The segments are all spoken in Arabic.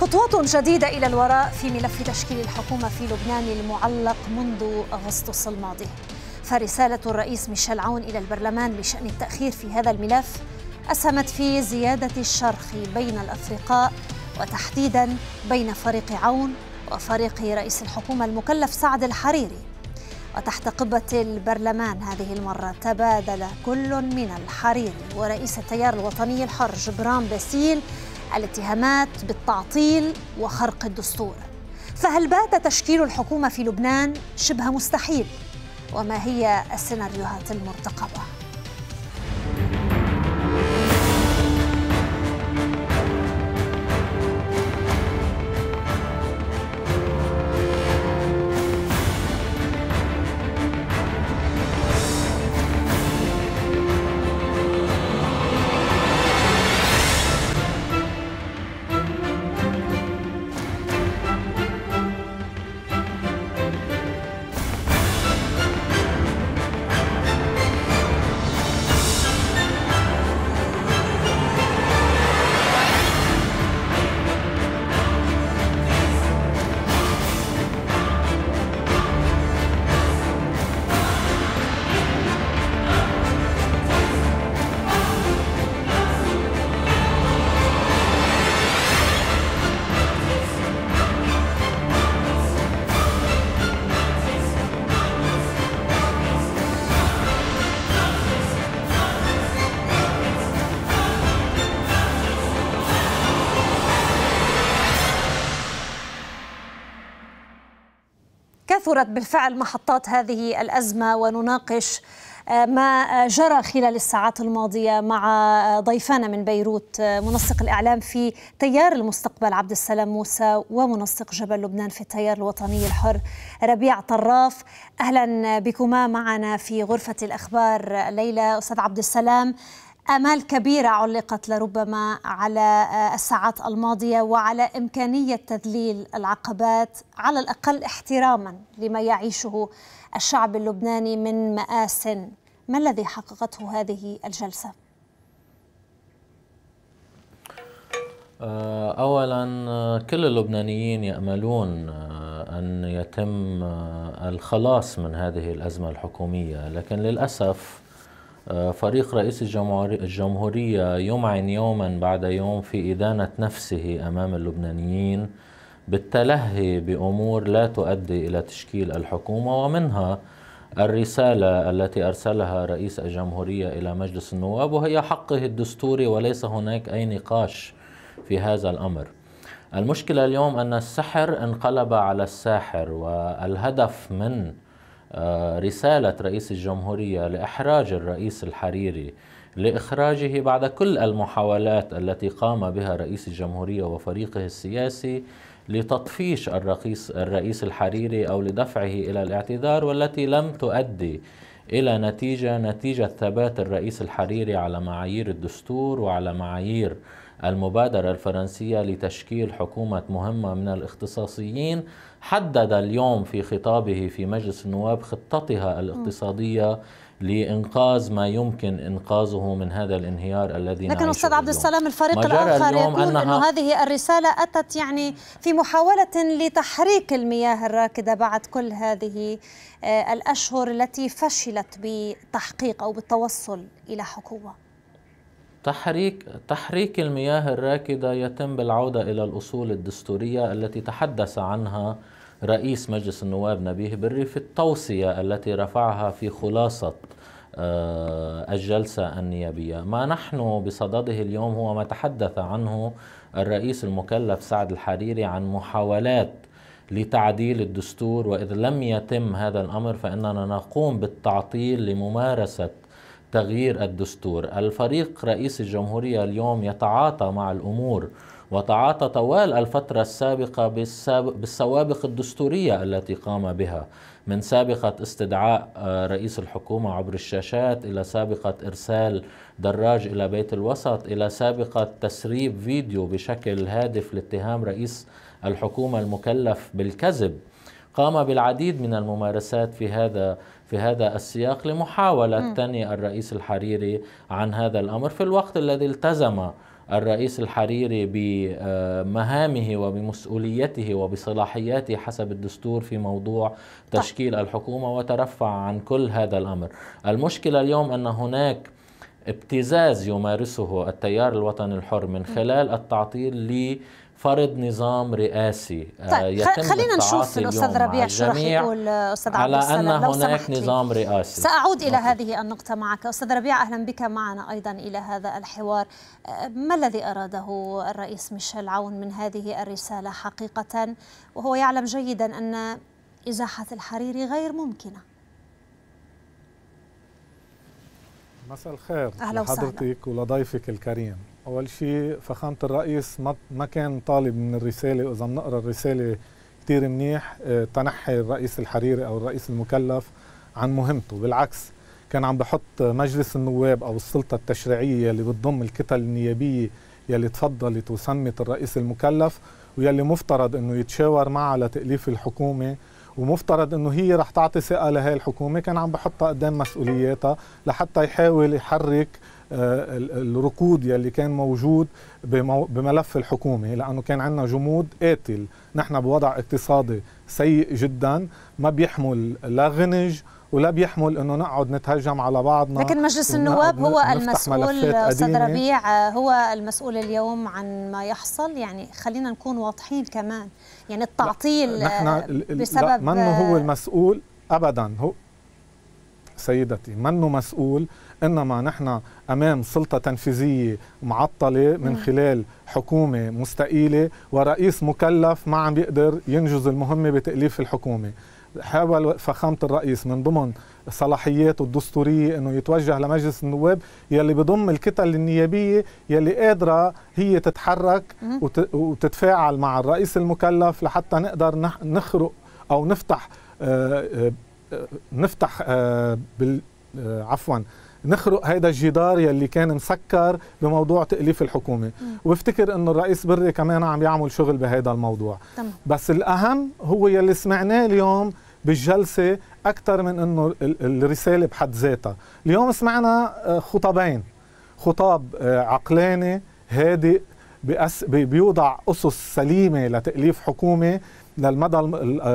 خطوات جديدة إلى الوراء في ملف تشكيل الحكومة في لبنان المعلق منذ أغسطس الماضي فرسالة الرئيس ميشيل عون إلى البرلمان بشأن التأخير في هذا الملف أسهمت في زيادة الشرخ بين الأفرقاء وتحديدا بين فريق عون وفريق رئيس الحكومة المكلف سعد الحريري وتحت قبة البرلمان هذه المرة تبادل كل من الحريري ورئيس التيار الوطني الحر جبران باسيل الاتهامات بالتعطيل وخرق الدستور فهل بات تشكيل الحكومه في لبنان شبه مستحيل وما هي السيناريوهات المرتقبه ذكرت بالفعل محطات هذه الأزمة ونناقش آه، ما جرى خلال الساعات الماضية مع آه، ضيفانا من بيروت آه، منسق الإعلام في تيار المستقبل عبد السلام موسى ومنسق جبل لبنان في التيار الوطني الحر ربيع طراف أهلا بكما معنا في غرفة الأخبار ليلى أستاذ عبد السلام آمال كبيرة علقت لربما على آه، الساعات الماضية وعلى إمكانية تذليل العقبات على الأقل احتراما لما يعيشه الشعب اللبناني من مآس ما الذي حققته هذه الجلسة؟ آه، أولا آه، كل اللبنانيين يأملون أن يتم الخلاص من هذه الأزمة الحكومية لكن للأسف فريق رئيس الجمهورية يمعن يوما بعد يوم في إدانة نفسه أمام اللبنانيين بالتلهي بأمور لا تؤدي إلى تشكيل الحكومة ومنها الرسالة التي أرسلها رئيس الجمهورية إلى مجلس النواب وهي حقه الدستوري وليس هناك أي نقاش في هذا الأمر المشكلة اليوم أن السحر انقلب على الساحر والهدف من آه، رسالة رئيس الجمهورية لإحراج الرئيس الحريري لإخراجه بعد كل المحاولات التي قام بها رئيس الجمهورية وفريقه السياسي لتطفيش الرئيس, الرئيس الحريري أو لدفعه إلى الاعتذار والتي لم تؤدي إلى نتيجة نتيجة ثبات الرئيس الحريري على معايير الدستور وعلى معايير المبادرة الفرنسية لتشكيل حكومة مهمة من الاختصاصيين حدد اليوم في خطابه في مجلس النواب خطتها الاقتصادية لإنقاذ ما يمكن إنقاذه من هذا الانهيار الذي لكن أستاذ عبد السلام الفريق الآخر يقول أنها أن هذه الرسالة أتت يعني في محاولة لتحريك المياه الراكدة بعد كل هذه آه، الأشهر التي فشلت بتحقيق أو بالتوصل إلى حكومة تحريك تحريك المياه الراكدة يتم بالعودة إلى الأصول الدستورية التي تحدث عنها رئيس مجلس النواب نبيه بري في التوصية التي رفعها في خلاصة آه، الجلسة النيابية ما نحن بصدده اليوم هو ما تحدث عنه الرئيس المكلف سعد الحريري عن محاولات لتعديل الدستور وإذ لم يتم هذا الأمر فإننا نقوم بالتعطيل لممارسة تغيير الدستور الفريق رئيس الجمهورية اليوم يتعاطى مع الأمور وتعاطى طوال الفترة السابقة بالسوابق الدستورية التي قام بها من سابقة استدعاء آه، رئيس الحكومة عبر الشاشات إلى سابقة إرسال دراج إلى بيت الوسط إلى سابقة تسريب فيديو بشكل هادف لاتهام رئيس الحكومة المكلف بالكذب قام بالعديد من الممارسات في هذا في هذا السياق لمحاولة تني الرئيس الحريري عن هذا الأمر في الوقت الذي التزم الرئيس الحريري بمهامه وبمسؤوليته وبصلاحياته حسب الدستور في موضوع طيب. تشكيل الحكومة وترفع عن كل هذا الأمر المشكلة اليوم أن هناك ابتزاز يمارسه التيار الوطني الحر من خلال التعطيل فرض نظام رئاسي آه، طيب، يتم خلينا نشوف الاستاذ ربيع شو رح يقول استاذ على ان هناك نظام رئاسي ساعود الى هذه النقطه معك استاذ ربيع اهلا بك معنا ايضا الى هذا الحوار آه، ما الذي اراده الرئيس ميشيل عون من هذه الرساله حقيقه وهو يعلم جيدا ان ازاحه الحريري غير ممكنه مساء الخير أهلا لحضرتك ولضيفك الكريم اول شيء فخامه الرئيس ما كان طالب من الرساله واذا بنقرا الرساله كثير منيح آه، تنحي الرئيس الحريري او الرئيس المكلف عن مهمته بالعكس كان عم بحط مجلس النواب او السلطه التشريعيه اللي بتضم الكتل النيابيه يلي تفضلت وسمت الرئيس المكلف ويلي مفترض انه يتشاور معها لتاليف الحكومه ومفترض انه هي رح تعطي ثقه لهي الحكومه كان عم بحطها قدام مسؤولياتها لحتى يحاول يحرك آه، الركود يلي كان موجود بملف الحكومه لانه كان عندنا جمود قاتل نحن بوضع اقتصادي سيء جدا ما بيحمل لا غنج ولا بيحمل انه نقعد نتهجم على بعضنا لكن مجلس النواب هو المسؤول استاذ ربيع هو المسؤول اليوم عن ما يحصل يعني خلينا نكون واضحين كمان يعني التعطيل لا بسبب لا من هو المسؤول ابدا هو سيدتي منه مسؤول انما نحن امام سلطه تنفيذيه معطله من نعم. خلال حكومه مستقيله ورئيس مكلف ما عم بيقدر ينجز المهمه بتاليف الحكومه حاول فخامة الرئيس من ضمن صلاحياته الدستورية أنه يتوجه لمجلس النواب يلي بضم الكتل النيابية يلي قادرة هي تتحرك وتتفاعل مع الرئيس المكلف لحتى نقدر نخرق أو نفتح آه، آه، آه، نفتح عفوا نخرق هيدا الجدار يلي كان مسكر بموضوع تأليف الحكومة وبفتكر أنه الرئيس بري كمان عم يعمل شغل بهيدا الموضوع تمام. بس الأهم هو يلي سمعناه اليوم بالجلسة أكثر من أنه الرسالة بحد ذاتها اليوم سمعنا آه، خطابين خطاب آه، عقلاني هادئ بأس بيوضع أسس سليمة لتأليف حكومة للمدى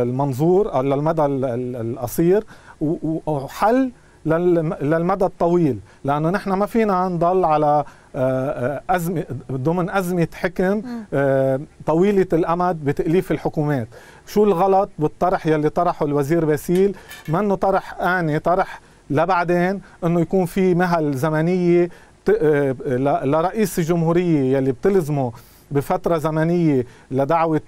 المنظور أو آه، للمدى القصير وحل للمدى الطويل لأنه نحن ما فينا نضل على آه، آه، أزمة ضمن أزمة حكم آه، طويلة الأمد بتأليف الحكومات شو الغلط بالطرح يلي طرحه الوزير باسيل منه طرح آني طرح لبعدين انه يكون في مهل زمنيه لرئيس الجمهوريه يلي بتلزمه بفتره زمنيه لدعوه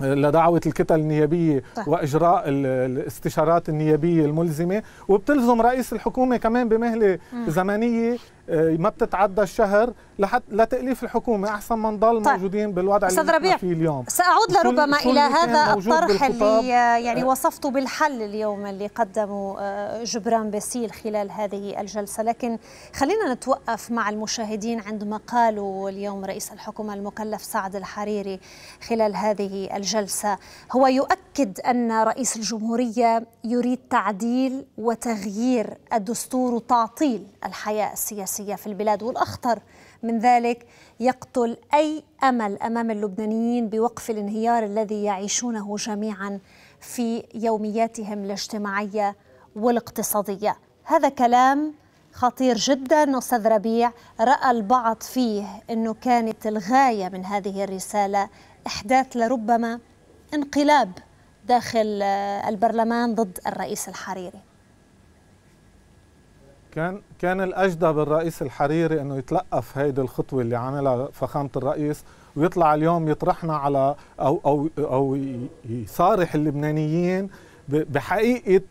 لدعوه الكتل النيابيه واجراء الاستشارات النيابيه الملزمه وبتلزم رئيس الحكومه كمان بمهله زمنيه آه، ما بتتعدى الشهر لحتى لتأليف الحكومة أحسن ما نضل طيب. موجودين بالوضع اللي ربيع. فيه اليوم سأعود لربما إلى هذا الطرح اللي آه، يعني آه. وصفته بالحل اليوم اللي قدمه جبران باسيل خلال هذه الجلسة لكن خلينا نتوقف مع المشاهدين عند ما قاله اليوم رئيس الحكومة المكلف سعد الحريري خلال هذه الجلسة هو يؤكد أن رئيس الجمهورية يريد تعديل وتغيير الدستور وتعطيل الحياة السياسية السياسية في البلاد والأخطر من ذلك يقتل أي أمل أمام اللبنانيين بوقف الانهيار الذي يعيشونه جميعا في يومياتهم الاجتماعية والاقتصادية هذا كلام خطير جدا أستاذ ربيع رأى البعض فيه أنه كانت الغاية من هذه الرسالة إحداث لربما انقلاب داخل البرلمان ضد الرئيس الحريري كان كان الاجدى بالرئيس الحريري انه يتلقف هيدي الخطوه اللي عملها فخامه الرئيس ويطلع اليوم يطرحنا على او او او يصارح اللبنانيين بحقيقه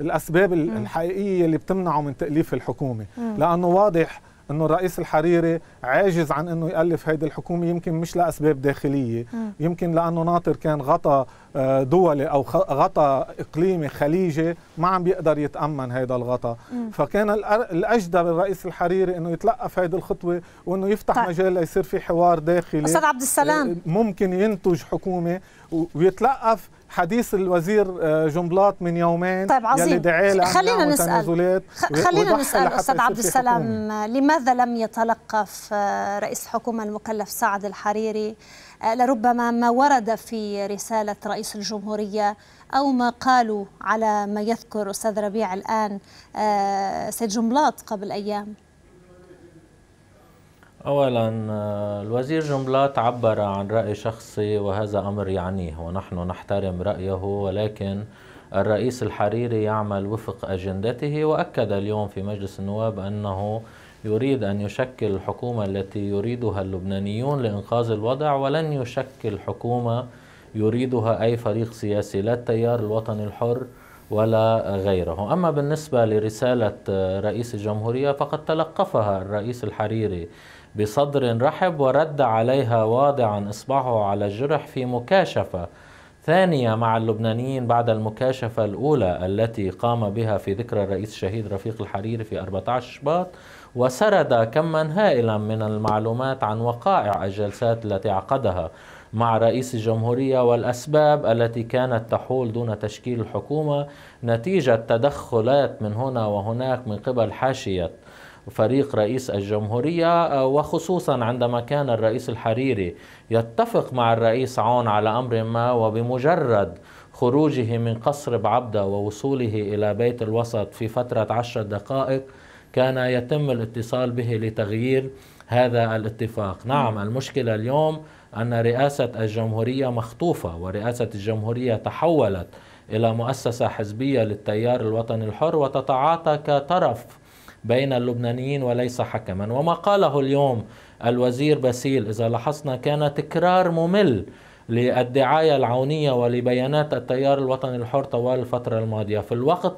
الاسباب الحقيقيه اللي بتمنعه من تاليف الحكومه لانه واضح انه الرئيس الحريري عاجز عن انه يالف هيدي الحكومه يمكن مش لاسباب داخليه م. يمكن لانه ناطر كان غطى آه، دولي او غطى اقليمي خليجي ما عم بيقدر يتامن هيدا الغطاء فكان الاجدى للرئيس الحريري انه يتلقف هيدي الخطوه وانه يفتح طيب. مجال ليصير في حوار داخلي استاذ عبد السلام آه، ممكن ينتج حكومه ويتلقف حديث الوزير آه، جنبلاط من يومين طيب عظيم يلي خلينا نسال خلينا نسال استاذ عبد السلام آه، لماذا لم يتلقف آه، رئيس الحكومه المكلف سعد الحريري لربما ما ورد في رساله رئيس الجمهوريه او ما قالوا على ما يذكر استاذ ربيع الان سيد جنبلاط قبل ايام اولا آه، الوزير جنبلاط عبر عن راي شخصي وهذا امر يعنيه ونحن نحترم رايه ولكن الرئيس الحريري يعمل وفق اجندته واكد اليوم في مجلس النواب انه يريد ان يشكل الحكومه التي يريدها اللبنانيون لانقاذ الوضع ولن يشكل حكومه يريدها اي فريق سياسي لا التيار الوطني الحر ولا غيره اما بالنسبه لرساله آه، رئيس الجمهوريه فقد تلقفها الرئيس الحريري بصدر رحب ورد عليها واضعا إصبعه على الجرح في مكاشفة ثانية مع اللبنانيين بعد المكاشفة الأولى التي قام بها في ذكرى الرئيس الشهيد رفيق الحريري في 14 شباط وسرد كما هائلا من المعلومات عن وقائع الجلسات التي عقدها مع رئيس الجمهورية والأسباب التي كانت تحول دون تشكيل الحكومة نتيجة تدخلات من هنا وهناك من قبل حاشية فريق رئيس الجمهورية آه، وخصوصا عندما كان الرئيس الحريري يتفق مع الرئيس عون على أمر ما وبمجرد خروجه من قصر بعبدة ووصوله إلى بيت الوسط في فترة عشر دقائق كان يتم الاتصال به لتغيير هذا الاتفاق نعم المشكلة اليوم أن رئاسة الجمهورية مخطوفة ورئاسة الجمهورية تحولت إلى مؤسسة حزبية للتيار الوطني الحر وتتعاطى كطرف بين اللبنانيين وليس حكما وما قاله اليوم الوزير باسيل إذا لاحظنا كان تكرار ممل للدعاية العونية ولبيانات التيار الوطني الحر طوال الفترة الماضية في الوقت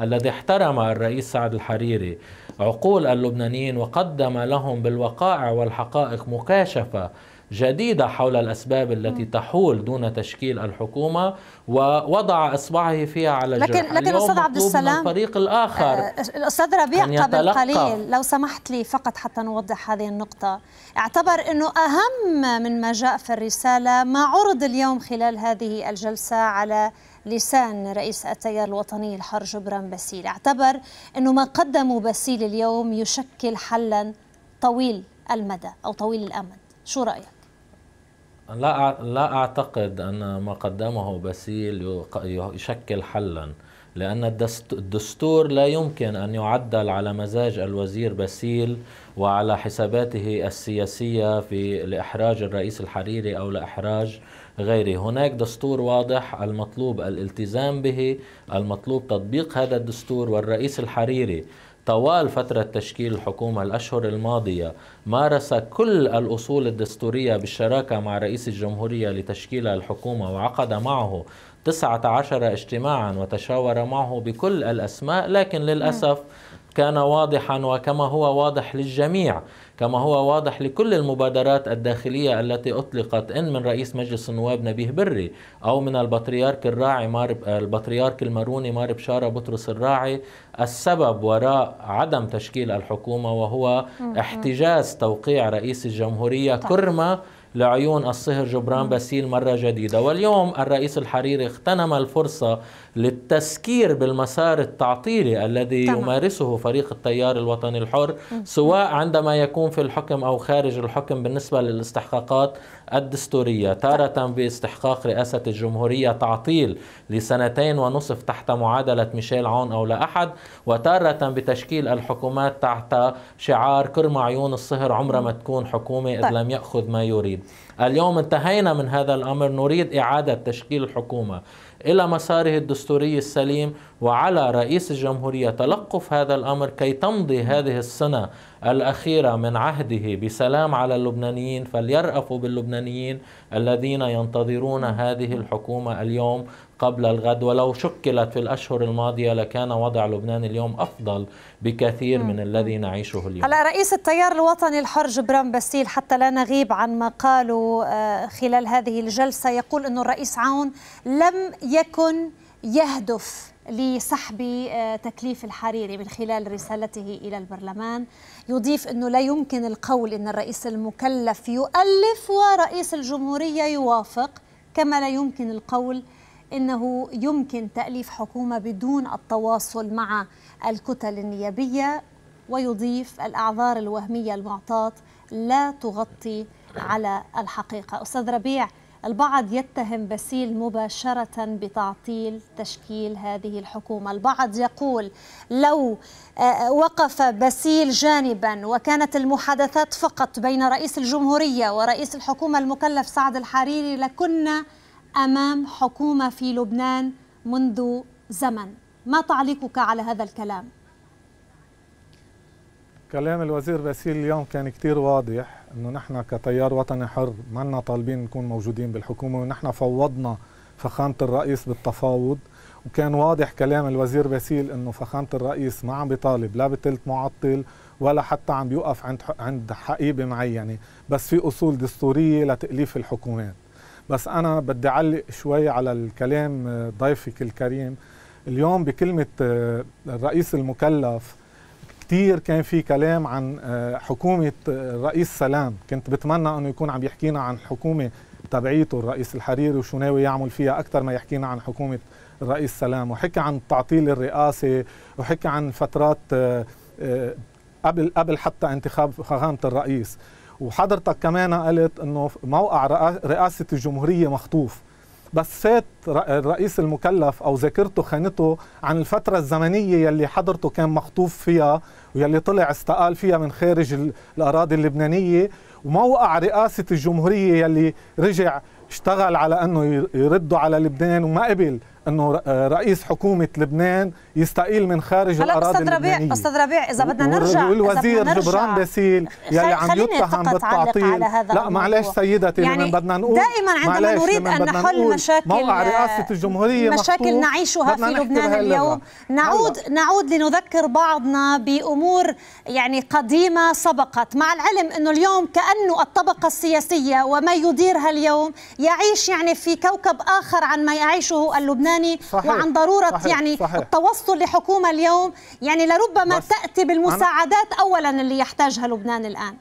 الذي احترم الرئيس سعد الحريري عقول اللبنانيين وقدم لهم بالوقائع والحقائق مكاشفة جديدة حول الأسباب التي تحول دون تشكيل الحكومة ووضع إصبعه فيها على الجرح لكن لكن أستاذ عبد السلام الفريق الآخر آه، الأستاذ ربيع قبل قليل لو سمحت لي فقط حتى نوضح هذه النقطة اعتبر أنه أهم من ما جاء في الرسالة ما عرض اليوم خلال هذه الجلسة على لسان رئيس التيار الوطني الحر جبران باسيل اعتبر أنه ما قدمه باسيل اليوم يشكل حلا طويل المدى أو طويل الأمد شو رأيك؟ لا لا اعتقد ان ما قدمه باسيل يشكل حلا لان الدستور لا يمكن ان يعدل على مزاج الوزير باسيل وعلى حساباته السياسيه في لاحراج الرئيس الحريري او لاحراج غيره هناك دستور واضح المطلوب الالتزام به المطلوب تطبيق هذا الدستور والرئيس الحريري طوال فترة تشكيل الحكومة الأشهر الماضية مارس كل الأصول الدستورية بالشراكة مع رئيس الجمهورية لتشكيل الحكومة وعقد معه 19 اجتماعا وتشاور معه بكل الأسماء لكن للأسف م. كان واضحا وكما هو واضح للجميع كما هو واضح لكل المبادرات الداخلية التي أطلقت إن من رئيس مجلس النواب نبيه بري أو من البطريرك الراعي مار البطريرك الماروني مار بشارة بطرس الراعي السبب وراء عدم تشكيل الحكومة وهو احتجاز توقيع رئيس الجمهورية كرمة لعيون الصهر جبران باسيل مرة جديدة واليوم الرئيس الحريري اغتنم الفرصة للتسكير بالمسار التعطيلي الذي تمام. يمارسه فريق التيار الوطني الحر سواء عندما يكون في الحكم أو خارج الحكم بالنسبة للاستحقاقات الدستورية تارة باستحقاق رئاسة الجمهورية تعطيل لسنتين ونصف تحت معادلة ميشيل عون أو لا أحد وتارة بتشكيل الحكومات تحت شعار كرم عيون الصهر عمرها ما تكون حكومة إذ طيب. لم يأخذ ما يريد اليوم انتهينا من هذا الأمر نريد إعادة تشكيل الحكومة إلى مساره الدستوري السليم وعلى رئيس الجمهورية تلقف هذا الأمر كي تمضي هذه السنة الأخيرة من عهده بسلام على اللبنانيين فليرأفوا باللبنانيين الذين ينتظرون هذه الحكومة اليوم قبل الغد ولو شكلت في الأشهر الماضية لكان وضع لبنان اليوم أفضل بكثير من الذي نعيشه اليوم هلا رئيس التيار الوطني الحر جبران باسيل حتى لا نغيب عن ما قاله آه، خلال هذه الجلسة يقول أن الرئيس عون لم يكن يهدف لسحب آه، تكليف الحريري من خلال رسالته إلى البرلمان يضيف أنه لا يمكن القول أن الرئيس المكلف يؤلف ورئيس الجمهورية يوافق كما لا يمكن القول انه يمكن تاليف حكومه بدون التواصل مع الكتل النيابيه ويضيف الاعذار الوهميه المعطاه لا تغطي على الحقيقه استاذ ربيع البعض يتهم بسيل مباشرة بتعطيل تشكيل هذه الحكومة البعض يقول لو آه، آه، وقف بسيل جانبا وكانت المحادثات فقط بين رئيس الجمهورية ورئيس الحكومة المكلف سعد الحريري لكنا امام حكومه في لبنان منذ زمن ما تعليقك على هذا الكلام كلام الوزير باسيل اليوم كان كتير واضح انه نحن كتيار وطني حر لنا طالبين نكون موجودين بالحكومه ونحن فوضنا فخامه الرئيس بالتفاوض وكان واضح كلام الوزير باسيل انه فخامه الرئيس ما عم بيطالب لا بثلث معطل ولا حتى عم بيوقف عند عند حقيبه معينه بس في اصول دستوريه لتاليف الحكومات بس أنا بدي أعلق شوي على الكلام آه، ضيفك الكريم اليوم بكلمة آه، الرئيس المكلف كثير كان في كلام عن آه، حكومة الرئيس سلام كنت بتمنى أنه يكون عم يحكينا عن حكومة تبعيته الرئيس الحريري وشو ناوي يعمل فيها أكثر ما يحكينا عن حكومة الرئيس سلام وحكى عن تعطيل الرئاسة وحكى عن فترات قبل قبل حتى انتخاب فخامه الرئيس وحضرتك كمان قلت انه موقع رئاسه الجمهوريه مخطوف بس فات الرئيس المكلف او ذاكرته خانته عن الفتره الزمنيه يلي حضرته كان مخطوف فيها ويلي طلع استقال فيها من خارج الاراضي اللبنانيه وموقع رئاسه الجمهوريه يلي رجع اشتغل على انه يردوا على لبنان وما قبل انه آه، رئيس حكومه لبنان يستقيل من خارج لا الاراضي اللبنانيه استاذ ربيع اذا بدنا نرجع والوزير بدنا نرجع جبران باسيل يلي عم يتهم بالتعطيل لا معلش سيدتي يعني بدنا نقول دائما عندما نريد ان نحل مشاكل موقع آه، رئاسه الجمهوريه مشاكل نعيشها في لبنان اليوم نعود هلأ. نعود لنذكر بعضنا بامور يعني قديمه سبقت مع العلم انه اليوم كانه الطبقه السياسيه وما يديرها اليوم يعيش يعني في كوكب اخر عن ما يعيشه اللبنان اللبناني صحيح وعن ضروره صحيح يعني صحيح التوصل لحكومه اليوم يعني لربما تاتي بالمساعدات أنا... اولا اللي يحتاجها لبنان الان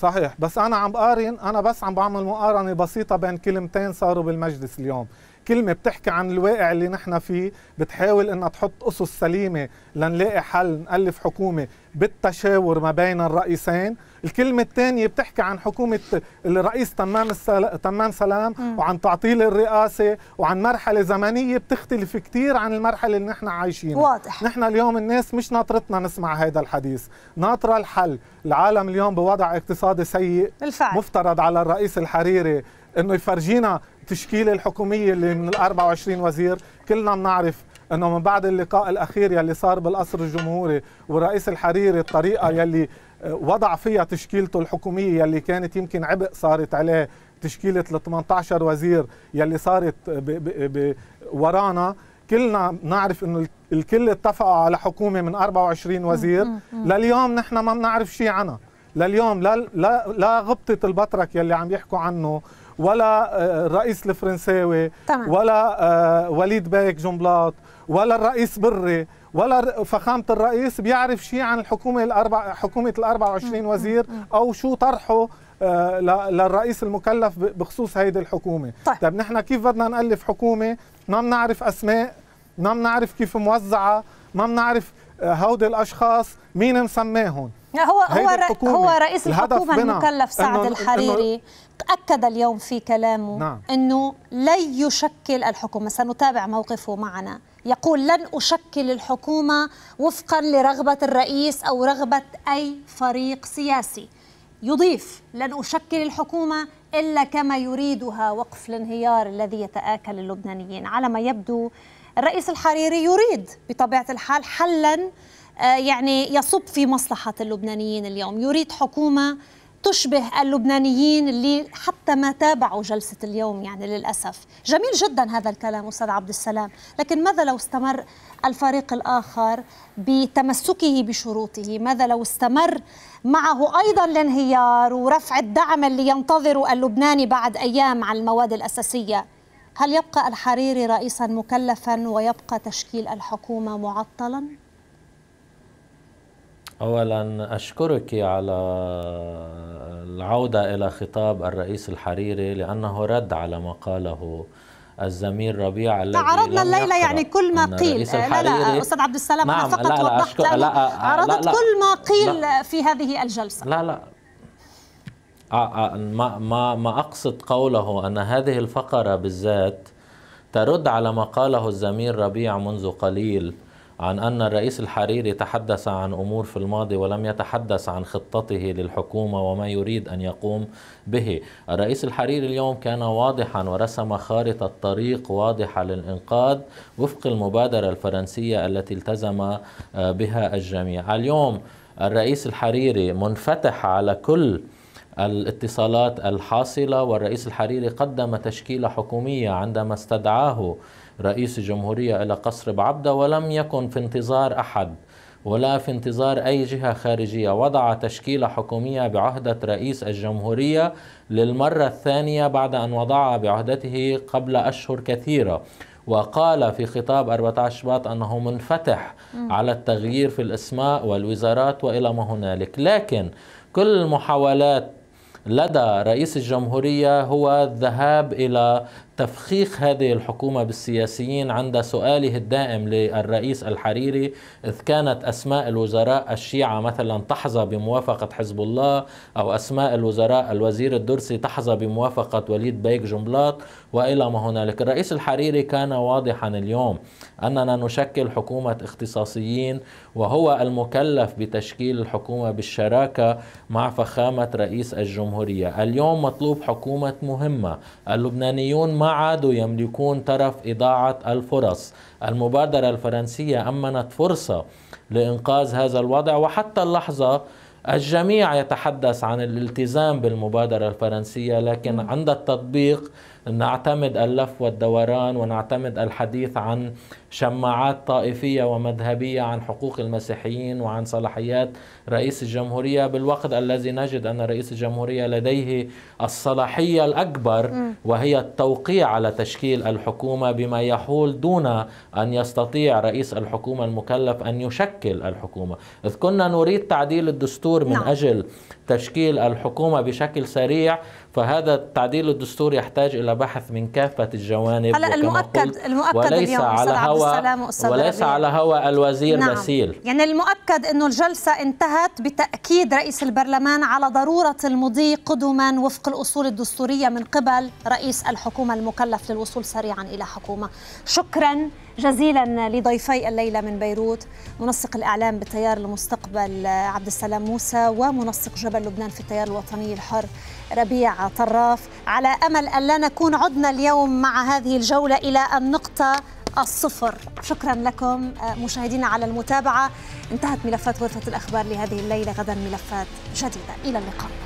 صحيح بس انا عم بقارن انا بس عم بعمل مقارنه بسيطه بين كلمتين صاروا بالمجلس اليوم كلمه بتحكي عن الواقع اللي نحن فيه بتحاول انها تحط اسس سليمه لنلاقي حل نالف حكومه بالتشاور ما بين الرئيسين الكلمة الثانية بتحكي عن حكومة الرئيس تمام السل... تمام سلام وعن تعطيل الرئاسة وعن مرحلة زمنية بتختلف كثير عن المرحلة اللي نحن عايشينها واضح نحن اليوم الناس مش ناطرتنا نسمع هذا الحديث ناطرة الحل العالم اليوم بوضع اقتصادي سيء بالفعل مفترض على الرئيس الحريري انه يفرجينا التشكيله الحكوميه اللي من ال 24 وزير كلنا بنعرف انه من بعد اللقاء الاخير يلي صار بالقصر الجمهوري والرئيس الحريري الطريقه يلي آه، وضع فيها تشكيلته الحكوميه يلي كانت يمكن عبء صارت عليه تشكيله ال 18 وزير يلي صارت ب ب ب ورانا كلنا بنعرف انه الكل اتفقوا على حكومه من 24 وزير لليوم نحن ما بنعرف شيء عنها لليوم لا لا لا غبطه البطرك يلي عم يحكوا عنه ولا الرئيس آه، الفرنساوي طبعا. ولا آه، وليد بايك جنبلاط ولا الرئيس بري ولا فخامه الرئيس بيعرف شيء عن الحكومه الاربع حكومه ال 24 وزير او شو طرحه آه، للرئيس المكلف بخصوص هيدي الحكومه طيب, طيب نحن كيف بدنا نالف حكومه ما نعم بنعرف اسماء ما نعم بنعرف كيف موزعه ما نعم بنعرف هودي الاشخاص مين مسماهم يعني هو هو هو رئيس الحكومه المكلف سعد الحريري اكد اليوم في كلامه نعم. انه لن يشكل الحكومه سنتابع موقفه معنا يقول لن اشكل الحكومه وفقا لرغبه الرئيس او رغبه اي فريق سياسي يضيف لن أشكل الحكومة إلا كما يريدها وقف الانهيار الذي يتآكل اللبنانيين على ما يبدو الرئيس الحريري يريد بطبيعة الحال حلا آه، يعني يصب في مصلحة اللبنانيين اليوم يريد حكومة تشبه اللبنانيين اللي حتى ما تابعوا جلسة اليوم يعني للأسف جميل جدا هذا الكلام أستاذ عبد السلام لكن ماذا لو استمر الفريق الآخر بتمسكه بشروطه ماذا لو استمر معه أيضا الانهيار ورفع الدعم اللي ينتظره اللبناني بعد أيام عن المواد الأساسية هل يبقى الحريري رئيسا مكلفا ويبقى تشكيل الحكومة معطلا؟ اولا اشكرك على العوده الى خطاب الرئيس الحريري لانه رد على ما قاله الزميل ربيع الذي تعرضنا الليله يعني كل ما قيل لا لا استاذ عبد السلام نعم انا فقط لا لا وضحت لا, لا عرضت لا لا كل ما قيل لا في هذه الجلسه لا لا آه، آه، ما ما ما اقصد قوله ان هذه الفقره بالذات ترد على ما قاله الزميل ربيع منذ قليل عن أن الرئيس الحريري تحدث عن أمور في الماضي ولم يتحدث عن خطته للحكومة وما يريد أن يقوم به الرئيس الحريري اليوم كان واضحا ورسم خارطة طريق واضحة للإنقاذ وفق المبادرة الفرنسية التي التزم آه، بها الجميع اليوم الرئيس الحريري منفتح على كل الاتصالات الحاصله والرئيس الحريري قدم تشكيله حكوميه عندما استدعاه رئيس الجمهورية إلى قصر بعبدة ولم يكن في انتظار أحد ولا في انتظار أي جهة خارجية وضع تشكيلة حكومية بعهدة رئيس الجمهورية للمرة الثانية بعد أن وضعها بعهدته قبل أشهر كثيرة وقال في خطاب 14 شباط أنه منفتح م. على التغيير في الأسماء والوزارات وإلى ما هنالك لكن كل المحاولات لدى رئيس الجمهورية هو الذهاب إلى تفخيخ هذه الحكومة بالسياسيين عند سؤاله الدائم للرئيس الحريري إذ كانت أسماء الوزراء الشيعة مثلا تحظى بموافقة حزب الله أو أسماء الوزراء الوزير الدرسي تحظى بموافقة وليد بيك جنبلاط وإلى ما هنالك الرئيس الحريري كان واضحا اليوم أننا نشكل حكومة اختصاصيين وهو المكلف بتشكيل الحكومة بالشراكة مع فخامة رئيس الجمهورية اليوم مطلوب حكومة مهمة اللبنانيون ما عادوا يملكون طرف إضاعة الفرص المبادرة الفرنسية أمنت فرصة لإنقاذ هذا الوضع وحتى اللحظة الجميع يتحدث عن الالتزام بالمبادرة الفرنسية لكن عند التطبيق نعتمد اللف والدوران ونعتمد الحديث عن شماعات طائفية ومذهبية عن حقوق المسيحيين وعن صلاحيات رئيس الجمهورية بالوقت الذي نجد أن رئيس الجمهورية لديه الصلاحية الأكبر وهي التوقيع على تشكيل الحكومة بما يحول دون أن يستطيع رئيس الحكومة المكلف أن يشكل الحكومة إذ كنا نريد تعديل الدستور من نعم. أجل تشكيل الحكومة بشكل سريع فهذا التعديل الدستور يحتاج إلى بحث من كافة الجوانب هلا المؤكد المؤكد وليس اليوم على هوى هوى وليس على هوى الوزير نعم. بسيل يعني المؤكد أنه الجلسة انتهت بتأكيد رئيس البرلمان على ضرورة المضي قدما وفق الأصول الدستورية من قبل رئيس الحكومة المكلف للوصول سريعا إلى حكومة شكرا جزيلا لضيفي الليلة من بيروت منسق الإعلام بالتيار المستقبل عبد السلام موسى ومنسق جبل لبنان في التيار الوطني الحر ربيع طراف على أمل أن لا نكون عدنا اليوم مع هذه الجولة إلى النقطة الصفر شكرا لكم آه، مشاهدينا على المتابعة انتهت ملفات غرفة الأخبار لهذه الليلة غدا ملفات جديدة إلى اللقاء